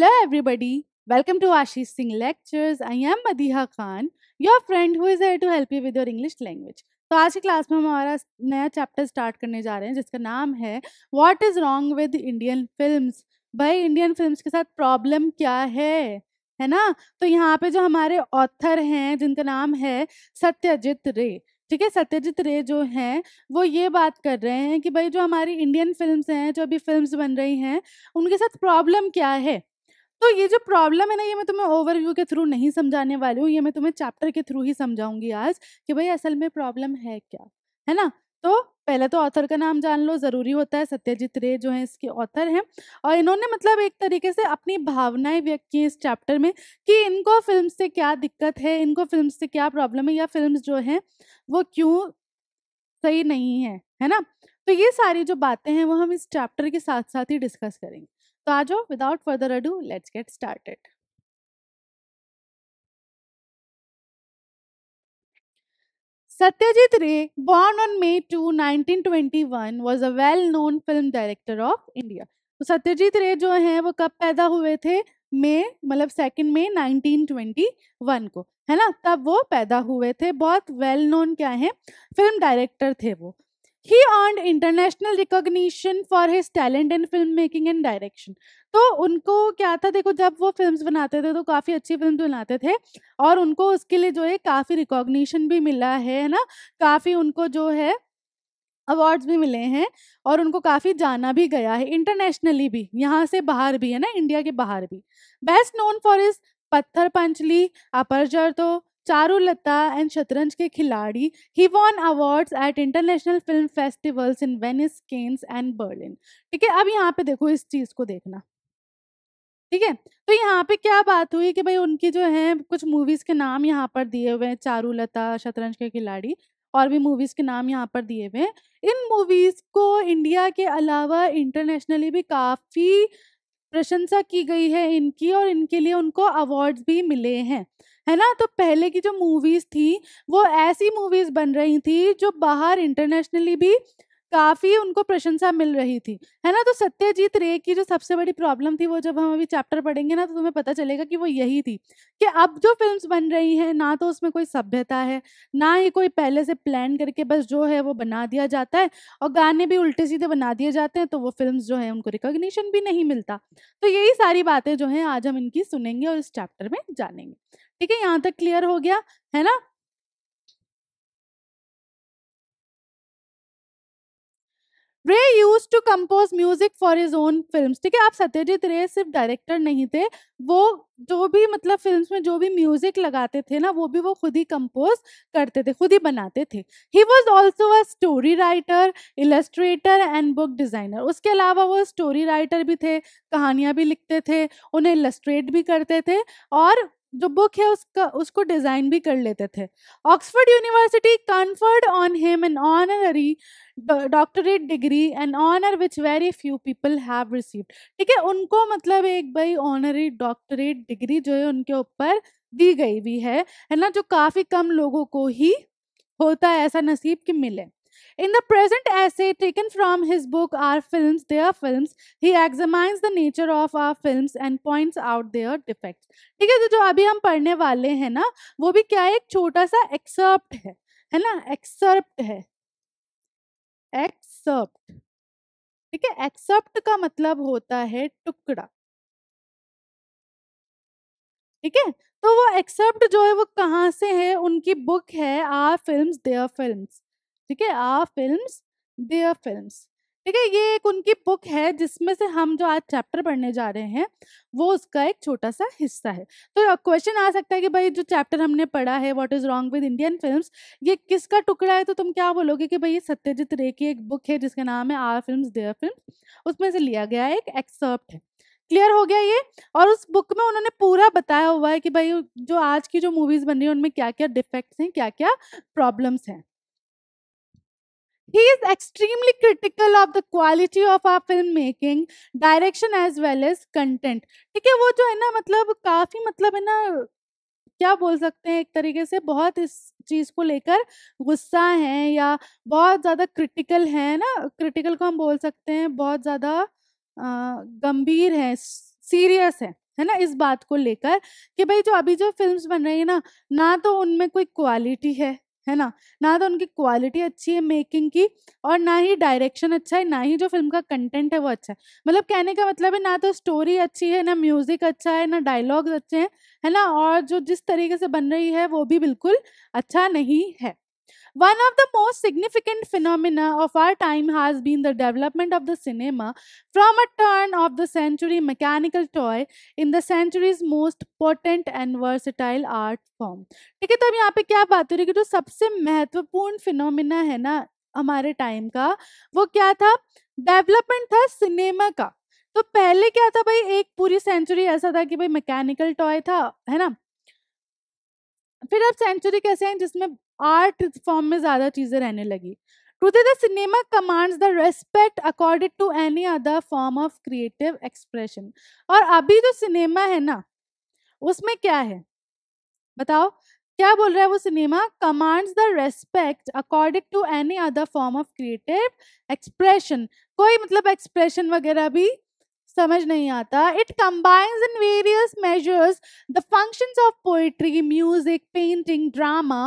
Hello, everybody. Welcome to Ashish Singh Lectures. I am Madiha Khan, your friend who is here to help you with your English language. तो आज की class में हम हमारा नया chapter start करने जा रहे हैं जिसका नाम है what is wrong with Indian films भाई इंडियन फिल्म्स के साथ प्रॉब्लम क्या है है ना तो यहाँ पे जो हमारे ऑथर हैं जिनका नाम है सत्यजित रे ठीक है सत्यजित रे जो हैं वो ये बात कर रहे हैं कि भाई जो हमारी इंडियन फिल्म्स हैं जो अभी फिल्म्स बन रही हैं उनके साथ प्रॉब्लम क्या है तो ये जो प्रॉब्लम है ना ये मैं तुम्हें ओवरव्यू के थ्रू नहीं समझाने वाली हूँ ये मैं तुम्हें चैप्टर के थ्रू ही समझाऊंगी आज कि भाई असल में प्रॉब्लम है क्या है ना तो पहले तो ऑथर का नाम जान लो ज़रूरी होता है सत्यजीत रे जो है इसके ऑथर हैं और इन्होंने मतलब एक तरीके से अपनी भावनाएं व्यक्त की इस चैप्टर में कि इनको फिल्म से क्या दिक्कत है इनको फिल्म से क्या प्रॉब्लम है या फिल्म जो हैं वो क्यों सही नहीं है है ना तो ये सारी जो बातें हैं वो हम इस चैप्टर के साथ साथ ही डिस्कस करेंगे तो आ जाओ without further ado let's get started Satyajit Ray, born on May 2, 1921, was a well-known film director of India. तो सत्यजीत रे जो हैं वो कब पैदा हुए थे मे मतलब सेकंड मई 1921 को है ना तब वो पैदा हुए थे बहुत वेल नोन क्या है फिल्म डायरेक्टर थे वो he earned international recognition for his talent in film making and direction तो उनको क्या था देखो जब वो फिल्म्स बनाते थे तो काफ़ी अच्छी फिल्म बनाते थे और उनको उसके लिए जो है काफ़ी रिकॉग्निशन भी मिला है ना काफ़ी उनको जो है अवार्ड्स भी मिले हैं और उनको काफ़ी जाना भी गया है इंटरनेशनली भी यहाँ से बाहर भी है ना इंडिया के बाहर भी बेस्ट नोन फॉर इज पत्थर पंचली अपर जर तो Charulata and Shatranj Ke Khiladi he won awards at international film festivals in Venice Cannes and Berlin ठीक है अब यहाँ पे देखो इस चीज को देखना ठीक है तो यहाँ पे क्या बात हुई कि भाई उनकी जो है कुछ मूवीज के नाम यहाँ पर दिए हुए हैं चारूलता शतरंज के खिलाड़ी और भी मूवीज़ के नाम यहाँ पर दिए हुए हैं इन मूवीज़ को इंडिया के अलावा इंटरनेशनली भी काफ़ी प्रशंसा की गई है इनकी और इनके लिए उनको अवार्ड्स भी मिले हैं है ना तो पहले की जो मूवीज थी वो ऐसी मूवीज बन रही थी जो बाहर इंटरनेशनली भी काफ़ी उनको प्रशंसा मिल रही थी है ना तो सत्यजीत रे की जो सबसे बड़ी प्रॉब्लम थी वो जब हम अभी चैप्टर पढ़ेंगे ना तो तुम्हें पता चलेगा कि वो यही थी कि अब जो फिल्म्स बन रही हैं ना तो उसमें कोई सभ्यता है ना ही कोई पहले से प्लान करके बस जो है वो बना दिया जाता है और गाने भी उल्टे सीधे बना दिए जाते हैं तो वो फिल्म जो है उनको रिकोगशन भी नहीं मिलता तो यही सारी बातें जो है आज हम इनकी सुनेंगे और इस चैप्टर में जानेंगे ठीक है यहाँ तक क्लियर हो गया है ना Ray used to compose music for is own film ठीक है आप सत्यजीत रे सिर्फ डायरेक्टर नहीं थे वो जो भी मतलब फिल्म में जो भी म्यूजिक लगाते थे ना वो भी वो खुद ही कंपोज करते थे खुद ही बनाते थे he was also a story writer illustrator and book designer उसके अलावा वो स्टोरी राइटर भी थे कहानियाँ भी लिखते थे उन्हें इलस्ट्रेट भी करते थे और जो बुक है उसका उसको डिजाइन भी कर लेते थे Oxford University conferred on him an honorary doctorate degree and honour which very few people have received ठीक है उनको मतलब एक भाई ऑनरी डॉक्टरेट डिग्री जो है उनके ऊपर दी गई भी है है ना जो काफ़ी कम लोगों को ही होता है ऐसा नसीब कि मिले In the present essay taken from his book Our Films, Their Films, he examines the nature of our films and points out their defects. ठीक है तो जो अभी हम पढ़ने वाले हैं ना वो भी क्या है एक छोटा सा एक्सर्प्ट है है ना एक्सर्प्ट है एक्सर्प्ट ठीक है एक्सेप्ट का मतलब होता है टुकड़ा ठीक है तो वो एक्सेप्ट जो है वो कहाँ से है उनकी बुक है आर फिल्म्स देयर फिल्म्स ठीक है आ फिल्म देयर फिल्म ठीक है ये एक उनकी बुक है जिसमें से हम जो आज चैप्टर पढ़ने जा रहे हैं वो उसका एक छोटा सा हिस्सा है तो क्वेश्चन आ सकता है कि भाई जो चैप्टर हमने पढ़ा है what is wrong with Indian films ये किसका टुकड़ा है तो तुम क्या बोलोगे कि भाई ये सत्यजीत रे की एक बुक है जिसका नाम है आर फिल्म देयर फिल्म उसमें से लिया गया एक एक्सर्प्ट है क्लियर हो गया ये और उस बुक में उन्होंने पूरा बताया हुआ है कि भाई जो आज की जो मूवीज बन रही है उनमें क्या क्या डिफेक्ट्स हैं क्या क्या प्रॉब्लम्स हैं He is extremely critical of the quality of our film making, direction as well as content. ठीक है वो जो है ना मतलब काफी मतलब है ना क्या बोल सकते हैं एक तरीके से बहुत इस चीज़ को लेकर गुस्सा है या बहुत ज़्यादा क्रिटिकल है ना क्रिटिकल को हम बोल सकते हैं बहुत ज़्यादा गंभीर है सीरियस है है ना इस बात को लेकर कि भाई जो अभी जो फिल्म्स बन रही है ना ना तो उनमें कोई क्वालिटी है है ना ना तो उनकी क्वालिटी अच्छी है मेकिंग की और ना ही डायरेक्शन अच्छा है ना ही जो फिल्म का कंटेंट है वो अच्छा है मतलब कहने का मतलब है ना तो स्टोरी अच्छी है ना म्यूजिक अच्छा है ना डायलॉग्स अच्छे हैं है ना और जो जिस तरीके से बन रही है वो भी बिल्कुल अच्छा नहीं है One of the most significant phenomena of our time has been the development of the cinema from a turn of the century mechanical toy in the century's most potent and versatile art form. ठीक है तो अब यहाँ पे क्या बात हो रही है कि जो सबसे महत्वपूर्ण phenomena है ना हमारे टाइम का वो क्या था डेवलपमेंट था सिनेमा का तो पहले क्या था भाई एक पूरी सेंचुरी ऐसा था कि भाई मैकेनिकल टॉय था है ना फिर अब सेंचुरी कैसे हैं जिसमें आर्ट फॉर्म में ज़्यादा चीज़ें रहने लगी today the cinema commands the respect according to any other form of creative expression और अभी जो सिनेमा है ना उसमें क्या है बताओ क्या बोल रहा है वो cinema commands the respect according to any other form of creative expression कोई मतलब एक्सप्रेशन वगैरह भी समझ नहीं आता it combines in various measures the functions of poetry music painting drama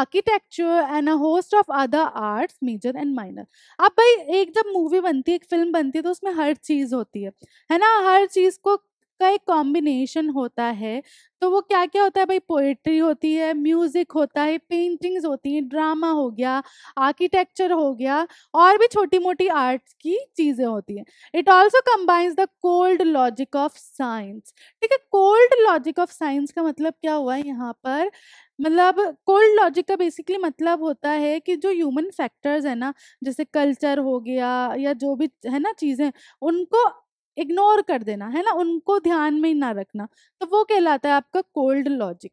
architecture and a host of other arts major and minor अब भाई एक जब मूवी बनती है एक फिल्म बनती है तो उसमें हर चीज़ होती है है ना हर चीज़ को का एक कॉम्बिनेशन होता है तो वो क्या क्या होता है भाई पोएट्री होती है म्यूज़िक होता है पेंटिंग्स होती हैं ड्रामा हो गया आर्किटेक्चर हो गया और भी छोटी मोटी आर्ट्स की चीज़ें होती हैं it also combines the cold logic of science ठीक है कोल्ड लॉजिक ऑफ साइंस का मतलब क्या हुआ है यहाँ पर मतलब कोल्ड लॉजिक का बेसिकली मतलब होता है कि जो ह्यूमन फैक्टर्स है ना जैसे कल्चर हो गया या जो भी है ना चीज़ें उनको इग्नोर कर देना है ना उनको ध्यान में ही ना रखना तो वो कहलाता है आपका कोल्ड लॉजिक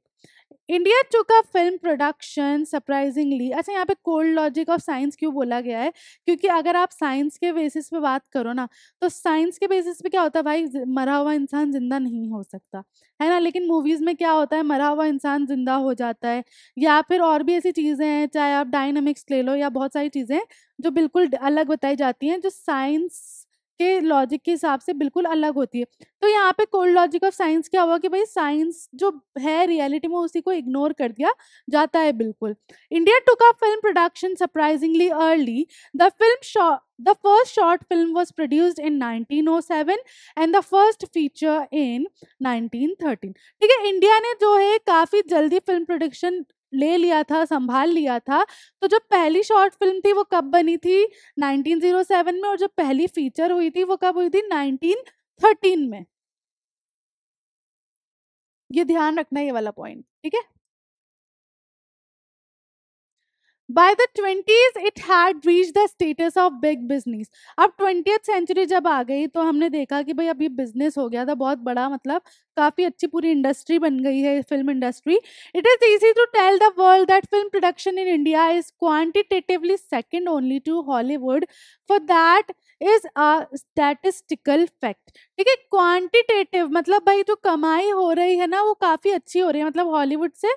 इंडिया चुका फिल्म प्रोडक्शन सरप्राइजिंगली अच्छा यहाँ पे कोल्ड लॉजिक ऑफ साइंस क्यों बोला गया है क्योंकि अगर आप साइंस के बेसिस पे बात करो ना तो साइंस के बेसिस पे क्या होता है भाई मरा हुआ इंसान जिंदा नहीं हो सकता है ना लेकिन मूवीज़ में क्या होता है मरा हुआ इंसान जिंदा हो जाता है या फिर और भी ऐसी चीज़ें हैं चाहे आप डायनमिक्स ले लो या बहुत सारी चीज़ें जो बिल्कुल अलग बताई जाती हैं जो साइंस के लॉजिक के हिसाब से बिल्कुल अलग होती है तो यहाँ पे कोल्ड लॉजिक ऑफ साइंस क्या हुआ कि भाई साइंस जो है रियलिटी में उसी को इग्नोर कर दिया जाता है बिल्कुल इंडिया टुक का film production surprisingly early the film the first short film was produced in 1907 and the first feature in 1913 ठीक है इंडिया ने जो है काफ़ी जल्दी फिल्म प्रोडक्शन ले लिया था संभाल लिया था तो जो पहली शॉर्ट फिल्म थी वो कब बनी थी 1907 में और जो पहली फीचर हुई थी वो कब हुई थी 1913 में ये ध्यान रखना ये वाला पॉइंट ठीक है by the twenties it had reach the status of big business अब ट्वेंटी सेंचुरी जब आ गई तो हमने देखा कि भाई अभी बिजनेस हो गया था बहुत बड़ा मतलब काफ़ी अच्छी पूरी इंडस्ट्री बन गई है film industry it is easy to tell the world that film production in India is quantitatively second only to Hollywood for that is a statistical fact ठीक है क्वान्टिटेटिव मतलब भाई जो कमाई हो रही है ना वो काफ़ी अच्छी हो रही है मतलब हॉलीवुड से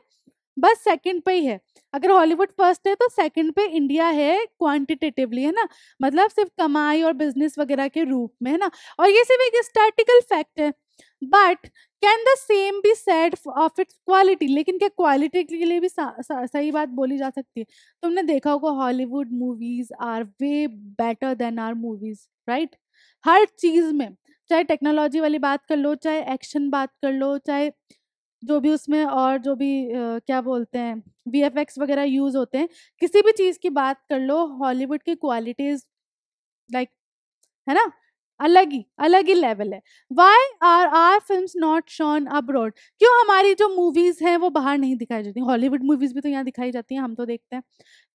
बस सेकंड पे ही है अगर हॉलीवुड फर्स्ट है तो सेकंड पे इंडिया है क्वांटिटेटिवली है ना मतलब सिर्फ कमाई और बिजनेस वगैरह के रूप में है ना और ये सिर्फ एक स्टैटिकल फैक्ट है but can the same be said of its quality लेकिन क्या क्वालिटी के लिए भी सा, सा, सही बात बोली जा सकती है तुमने देखा होगा Hollywood movies are way better than our movies right हर चीज़ में चाहे टेक्नोलॉजी वाली बात कर लो चाहे एक्शन बात कर लो चाहे जो भी उसमें और जो भी आ, क्या बोलते हैं वी वगैरह यूज़ होते हैं किसी भी चीज़ की बात कर लो हॉलीवुड की क्वालिटीज लाइक है ना अलग ही अलग ही लेवल है why are our film not shown abroad क्यों हमारी जो मूवीज हैं वो बाहर नहीं दिखाई जाती हॉलीवुड मूवीज भी तो यहाँ दिखाई जाती हैं हम तो देखते हैं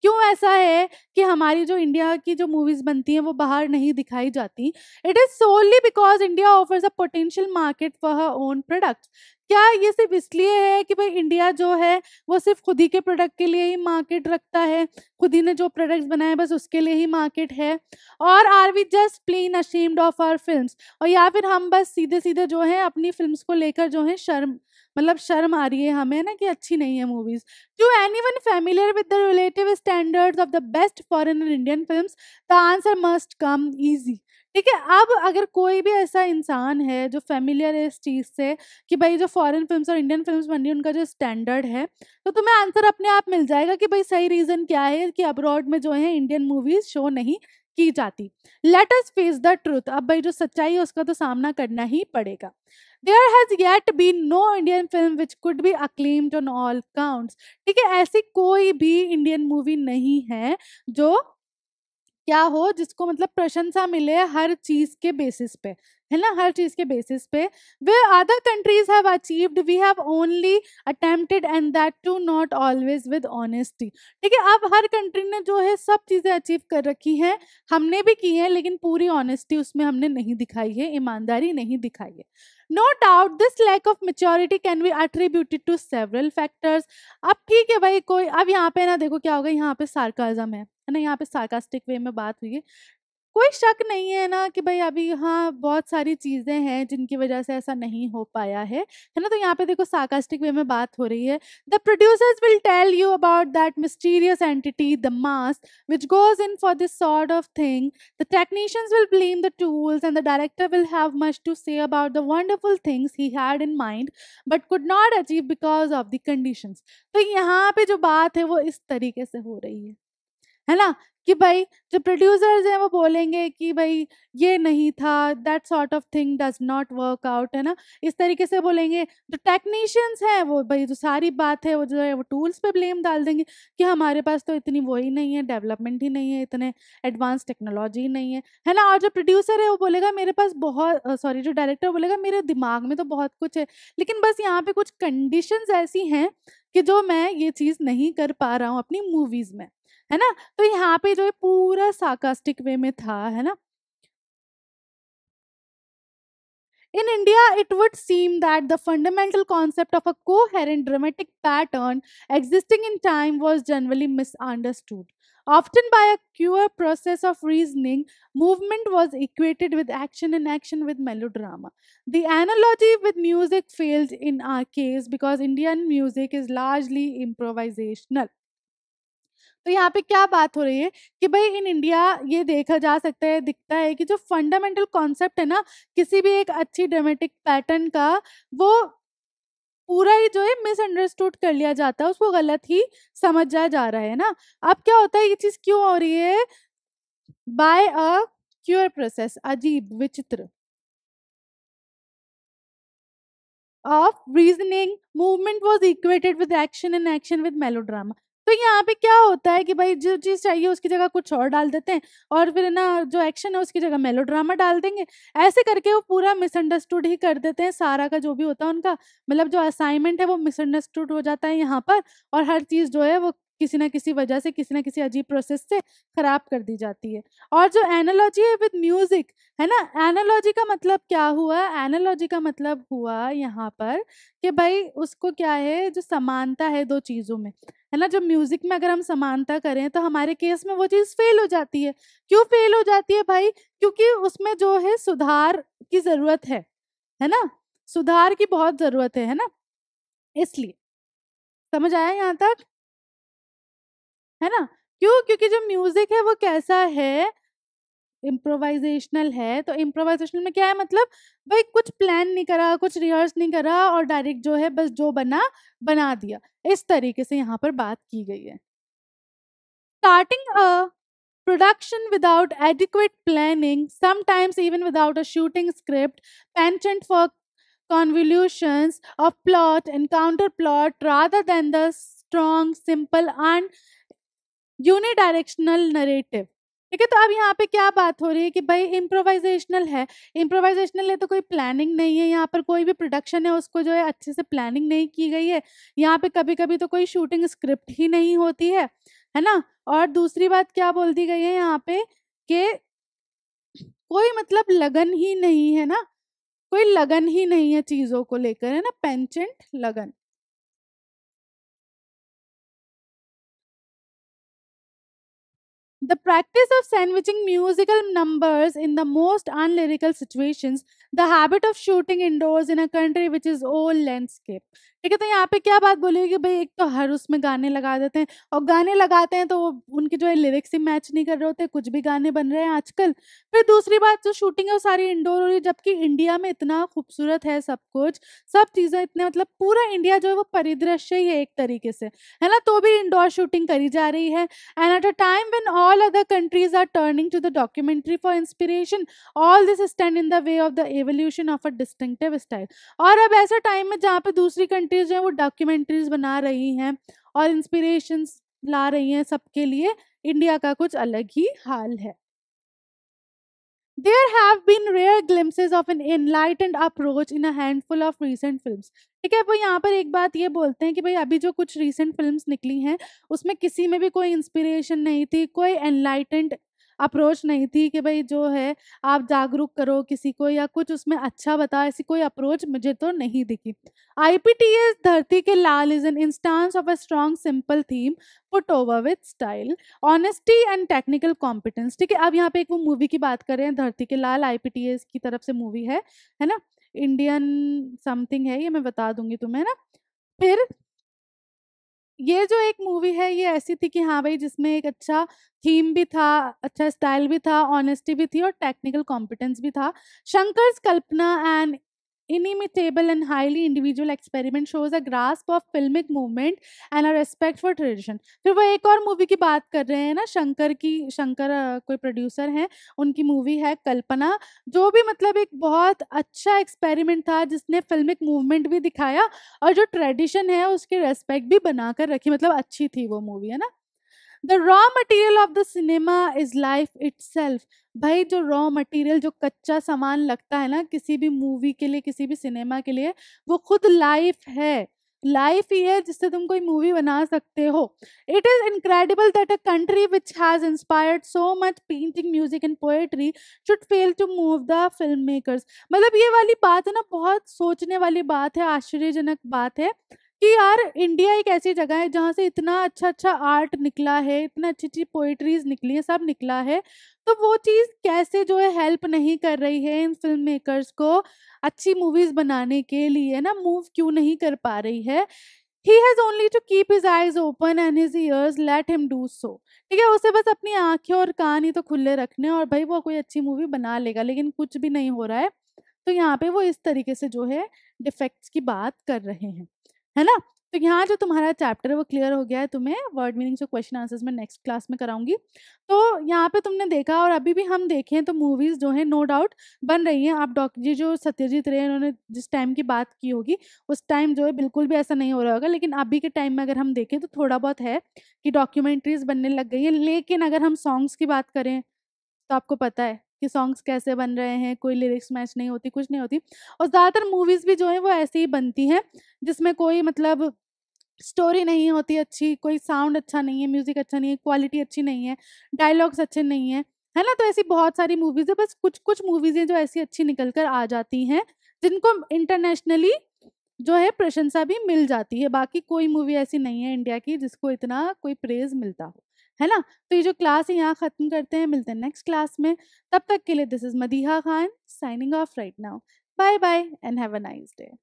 क्यों ऐसा है कि हमारी जो इंडिया की जो मूवीज बनती हैं वो बाहर नहीं दिखाई जाती it is solely because India offers a potential market for her own product क्या ये सिर्फ इसलिए है कि भाई इंडिया जो है वो सिर्फ खुद ही के प्रोडक्ट के लिए ही मार्केट रखता है खुद ही ने जो प्रोडक्ट्स बनाए बस उसके लिए ही मार्केट है और are we just plain ashamed of our film और या फिर हम बस सीधे सीधे जो है अपनी फिल्म को लेकर जो है शर्म मतलब शर्म आ रही है हमें ना कि अच्छी नहीं है movies to anyone familiar with the relative standard of the best foreign and Indian film the answer must come easy ठीक है अब अगर कोई भी ऐसा इंसान है जो फेमिलियर है इस चीज़ से कि भाई जो फॉरेन फिल्म्स और इंडियन फिल्म्स बन रही है उनका जो स्टैंडर्ड है तो तुम्हें आंसर अपने आप मिल जाएगा कि भाई सही रीज़न क्या है कि अब्रॉड में जो है इंडियन मूवीज़ शो नहीं की जाती let us face the truth अब भाई जो सच्चाई है उसका तो सामना करना ही पड़ेगा there has yet been no Indian film which could be acclaimed on all counts ठीक है ऐसी कोई भी इंडियन मूवी नहीं है जो क्या हो जिसको मतलब प्रशंसा मिले हर चीज के बेसिस पे है ना हर चीज के बेसिस पे वे other countries have achieved we have only attempted and that too not always with honesty ठीक है अब हर कंट्री ने जो है सब चीजें अचीव कर रखी हैं हमने भी की है लेकिन पूरी ऑनेस्टी उसमें हमने नहीं दिखाई है ईमानदारी नहीं दिखाई है no doubt this lack of maturity can be attributed to several factors अब ठीक है भाई कोई अब यहाँ पे ना देखो क्या होगा यहाँ पे सार्काजम है ना यहाँ पे सार्कास्टिक वे में बात हुई है कोई शक नहीं है ना कि भाई अभी हाँ बहुत सारी चीज़ें हैं जिनकी वजह से ऐसा नहीं हो पाया है है ना तो यहाँ पे देखो साकास्टिक वे में बात हो रही है the producers will tell you about that mysterious entity the mass which goes in for this sort of thing the technicians will blame the tools and the director will have much to say about the wonderful things he had in mind but could not achieve because of the conditions तो यहाँ पे जो बात है वो इस तरीके से हो रही है है ना कि भाई जो प्रोड्यूसर्स हैं वो बोलेंगे कि भाई ये नहीं था that sort of thing does not work out है ना इस तरीके से बोलेंगे जो टेक्नीशियंस हैं वो भाई जो सारी बात है वो जो है वो टूल्स पे ब्लेम डाल देंगे कि हमारे पास तो इतनी वो ही नहीं है डेवलपमेंट ही नहीं है इतने एडवांस टेक्नोलॉजी नहीं है है ना और जो प्रोड्यूसर है वो बोलेगा मेरे पास बहुत सॉरी जो डायरेक्टर बोलेगा मेरे दिमाग में तो बहुत कुछ है लेकिन बस यहाँ पर कुछ कंडीशन ऐसी हैं कि जो मैं ये चीज़ नहीं कर पा रहा हूँ अपनी मूवीज़ में है ना तो यहाँ पे जो है पूरा साकास्टिक वे में था है ना In India, it would seem that the fundamental concept of a coherent dramatic pattern existing in time was generally misunderstood. Often, by a cure process of reasoning, movement was equated with action and action with melodrama. The analogy with music failed in our case because Indian music is largely improvisational. तो यहाँ पे क्या बात हो रही है कि भाई इन इंडिया ये देखा जा सकता है दिखता है कि जो फंडामेंटल कॉन्सेप्ट है ना किसी भी एक अच्छी ड्रामेटिक पैटर्न का वो पूरा ही जो है मिसअंडरस्टूड कर लिया जाता है उसको गलत ही समझा जा रहा है ना अब क्या होता है ये चीज़ क्यों हो रही है बाय अ क्यूर प्रोसेस अजीब विचित्र of reasoning movement was equated with action and action with melodrama तो यहाँ पे क्या होता है कि भाई जो चीज़ चाहिए उसकी जगह कुछ और डाल देते हैं और फिर ना जो एक्शन है उसकी जगह मेलोड्रामा डाल देंगे ऐसे करके वो पूरा मिसअंडरस्टूड ही कर देते हैं सारा का जो भी होता है उनका मतलब जो असाइनमेंट है वो मिसअंडरस्टूड हो जाता है यहाँ पर और हर चीज़ जो है वो किसी ना किसी वजह से किसी ना किसी अजीब प्रोसेस से खराब कर दी जाती है और जो एनालॉजी है विद म्यूजिक है ना एनालॉजी का मतलब क्या हुआ एनालॉजी का मतलब हुआ यहाँ पर कि भाई उसको क्या है जो समानता है दो चीज़ों में है ना जब म्यूजिक में अगर हम समानता करें तो हमारे केस में वो चीज फेल हो जाती है क्यों फेल हो जाती है भाई क्योंकि उसमें जो है सुधार की जरूरत है है ना सुधार की बहुत जरूरत है है ना इसलिए समझ आया यहाँ तक है ना क्यों क्योंकि जो म्यूजिक है वो कैसा है इम्प्रोवाइजेशनल है तो इम्प्रोवाइजेशनल में क्या है मतलब भाई कुछ प्लान नहीं करा कुछ रिहर्स नहीं करा और डायरेक्ट जो है बस जो बना बना दिया इस तरीके से यहाँ पर बात की गई है starting a production without adequate planning sometimes even without a shooting script penchant for convolution of plot encounter plot rather than the strong simple and unidirectional narrative ठीक है तो अब यहाँ पे क्या बात हो रही है कि भाई इम्प्रोवाइजेशनल है इम्प्रोवाइजेशनल है तो कोई प्लानिंग नहीं है यहाँ पर कोई भी प्रोडक्शन है उसको जो है अच्छे से प्लानिंग नहीं की गई है यहाँ पे कभी कभी तो कोई शूटिंग स्क्रिप्ट ही नहीं होती है है ना और दूसरी बात क्या बोल दी गई है यहाँ पे कि कोई मतलब लगन ही नहीं है ना कोई लगन ही नहीं है चीज़ों को लेकर है ना पेंचेंट लगन The practice of sandwiching musical numbers in the most unlyrical situations, the habit of shooting indoors in a country which is all landscape, है तो यहाँ पे क्या बात बोली कि भाई एक तो हर उसमें गाने लगा देते हैं और गाने लगाते हैं तो उनके जो है लिरिक्स ही मैच नहीं कर रहे होते कुछ भी गाने बन रहे हैं आजकल फिर दूसरी बात जो शूटिंग है वो सारी इंडोर हो रही है जबकि इंडिया में इतना खूबसूरत है सब कुछ सब चीज़ें इतने मतलब पूरा इंडिया जो है वो परिदृश्य ही है एक तरीके से है ना तो भी इंडोर शूटिंग करी जा रही है and at a time when all other countries are turning to the documentary for inspiration all this stand in the way of the evolution of a distinctive style और अब ऐसे टाइम में जहाँ पे दूसरी कंट्री सेलिब्रिटीज़ जो हैं वो डॉक्यूमेंट्रीज बना रही हैं और इंस्पिरेशंस ला रही हैं सबके लिए इंडिया का कुछ अलग ही हाल है there have been rare glimpses of an enlightened approach in a handful of recent film ठीक है वो यहाँ पर एक बात ये बोलते हैं कि भाई अभी जो कुछ रिसेंट फिल्म निकली हैं उसमें किसी में भी कोई इंस्पिरेशन नहीं थी कोई एनलाइटेंड अप्रोच नहीं थी कि भाई जो है आप जागरूक करो किसी को या कुछ उसमें अच्छा बताओ ऐसी कोई अप्रोच मुझे तो नहीं दिखी I P T S Dharti Ke Lal is an instance of a strong simple theme put over with style honesty and technical competence ठीक है अब यहाँ पे एक वो मूवी की बात कर रहे हैं धरती के लाल आई की तरफ से मूवी है है ना इंडियन समथिंग है ये मैं बता दूंगी तुम्हें ना फिर ये जो एक मूवी है ये ऐसी थी कि हाँ भाई जिसमें एक अच्छा थीम भी था अच्छा स्टाइल भी था ऑनेस्टी भी थी और टेक्निकल कॉम्पिटेंस भी था Shankar's Kalpana and inimitable and highly individual experiment shows a grasp of filmic movement and a respect for tradition फिर वो एक और मूवी की बात कर रहे हैं ना शंकर की शंकर कोई प्रोड्यूसर हैं उनकी मूवी है कल्पना जो भी मतलब एक बहुत अच्छा एक्सपेरिमेंट था जिसने फिल्मिक मूवमेंट भी दिखाया और जो ट्रेडिशन है उसकी रेस्पेक्ट भी बनाकर रखी मतलब अच्छी थी वो मूवी है ना the raw material of the cinema is life itself भाई जो रॉ मटेरियल जो कच्चा सामान लगता है ना किसी भी मूवी के लिए किसी भी सिनेमा के लिए वो खुद लाइफ है लाइफ ही है जिससे तुम कोई मूवी बना सकते हो it is incredible that a country which has inspired so much painting music and poetry should fail to move the film makers मतलब ये वाली बात है ना बहुत सोचने वाली बात है आश्चर्यजनक बात है कि यार इंडिया एक ऐसी जगह है जहाँ से इतना अच्छा अच्छा आर्ट निकला है इतना अच्छी अच्छी पोइट्रीज निकली है सब निकला है तो वो चीज़ कैसे जो है हेल्प नहीं कर रही है इन फिल्म मेकर्स को अच्छी मूवीज़ बनाने के लिए ना मूव क्यों नहीं कर पा रही है he has only to keep his eyes open and his ears let him do so ठीक है उसे बस अपनी आंखें और कान ही तो खुले रखने और भाई वो कोई अच्छी मूवी बना लेगा लेकिन कुछ भी नहीं हो रहा है तो यहाँ पे वो इस तरीके से जो है डिफेक्ट्स की बात कर रहे हैं है ना तो यहाँ जो तुम्हारा चैप्टर है वो क्लियर हो गया है तुम्हें वर्ड मीनिंग्स और क्वेश्चन आंसर्स में नेक्स्ट क्लास में कराऊंगी तो यहाँ पे तुमने देखा और अभी भी हम देखें तो मूवीज़ जो है नो डाउट बन रही हैं आप डॉक्टर जी जो सत्यजीत रे उन्होंने जिस टाइम की बात की होगी उस टाइम जो है बिल्कुल भी ऐसा नहीं हो रहा होगा लेकिन अभी के टाइम में अगर हम देखें तो थोड़ा बहुत है कि डॉक्यूमेंट्रीज बनने लग गई है लेकिन अगर हम सॉन्ग्स की बात करें तो आपको पता है कि सॉन्ग्स कैसे बन रहे हैं कोई लिरिक्स मैच नहीं होती कुछ नहीं होती और ज़्यादातर मूवीज़ भी जो हैं वो ऐसे ही बनती हैं जिसमें कोई मतलब स्टोरी नहीं होती अच्छी कोई साउंड अच्छा नहीं है म्यूज़िक अच्छा नहीं है क्वालिटी अच्छी नहीं है डायलॉग्स अच्छे नहीं है है ना तो ऐसी बहुत सारी मूवीज़ है बस कुछ कुछ मूवीज़ हैं जो ऐसी अच्छी निकल कर आ जाती हैं जिनको इंटरनेशनली जो है प्रशंसा भी मिल जाती है बाकी कोई मूवी ऐसी नहीं है इंडिया की जिसको इतना कोई प्रेज मिलता हो है ना तो ये जो क्लास है यहाँ ख़त्म करते हैं मिलते हैं नेक्स्ट क्लास में तब तक के लिए this is Madiha Khan signing off right now bye bye and have a nice day